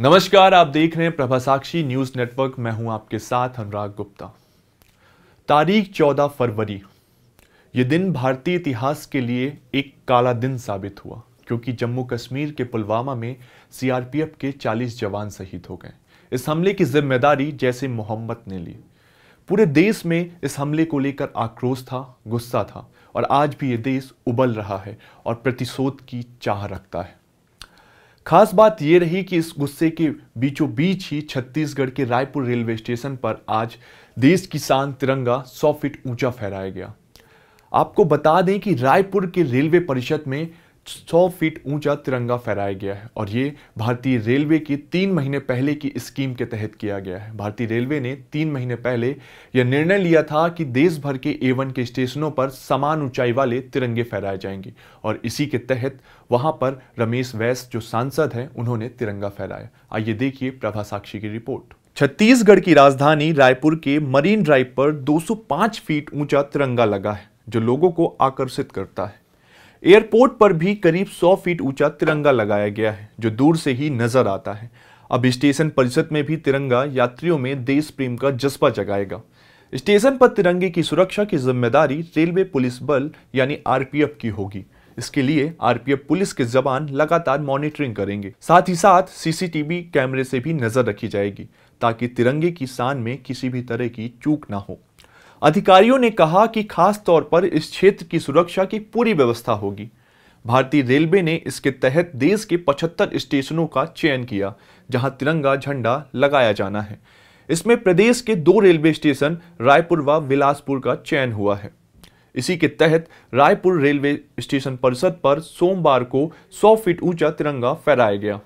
नमस्कार आप देख रहे हैं प्रभासाक्षी न्यूज नेटवर्क मैं हूं आपके साथ अनुराग गुप्ता तारीख 14 फरवरी ये दिन भारतीय इतिहास के लिए एक काला दिन साबित हुआ क्योंकि जम्मू कश्मीर के पुलवामा में सीआरपीएफ के 40 जवान शहीद हो गए इस हमले की जिम्मेदारी जैसे मोहम्मद ने ली पूरे देश में इस हमले को लेकर आक्रोश था गुस्सा था और आज भी ये देश उबल रहा है और प्रतिशोध की चाह रखता है खास बात यह रही कि इस गुस्से के बीचों बीच ही छत्तीसगढ़ के रायपुर रेलवे स्टेशन पर आज देश किसान तिरंगा 100 फीट ऊंचा फहराया गया आपको बता दें कि रायपुर के रेलवे परिषद में सौ फीट ऊंचा तिरंगा फहराया गया है और ये भारतीय रेलवे की तीन महीने पहले की स्कीम के तहत किया गया है भारतीय रेलवे ने तीन महीने पहले यह निर्णय लिया था कि देश भर के एवन के स्टेशनों पर समान ऊंचाई वाले तिरंगे फहराए जाएंगे और इसी के तहत वहां पर रमेश वैस जो सांसद हैं उन्होंने तिरंगा फहराया आइए देखिए प्रभा साक्षी की रिपोर्ट छत्तीसगढ़ की राजधानी रायपुर के मरीन ड्राइव पर 205 फीट ऊंचा तिरंगा लगा है जो लोगों को आकर्षित करता है एयरपोर्ट पर भी करीब 100 फीट ऊंचा तिरंगा लगाया गया है जो दूर से ही नजर आता है अब स्टेशन परिषद में भी तिरंगा यात्रियों में देश प्रेम का जज्बा जगाएगा स्टेशन पर तिरंगे की सुरक्षा की जिम्मेदारी रेलवे पुलिस बल यानी आरपीएफ की होगी इसके लिए आरपीएफ पुलिस के जवान लगातार मॉनिटरिंग करेंगे साथ ही साथ सीसीटीवी कैमरे से भी नजर रखी जाएगी ताकि तिरंगे की शान में किसी भी तरह की चूक ना हो अधिकारियों ने कहा कि खास तौर पर इस क्षेत्र की सुरक्षा की पूरी व्यवस्था होगी भारतीय रेलवे ने इसके तहत देश के 75 स्टेशनों का चयन किया जहां तिरंगा झंडा लगाया जाना है इसमें प्रदेश के दो रेलवे स्टेशन रायपुर व बिलासपुर का चयन हुआ है इसी के तहत रायपुर रेलवे स्टेशन परिषद पर सोमवार को 100 फीट ऊंचा तिरंगा फहराया गया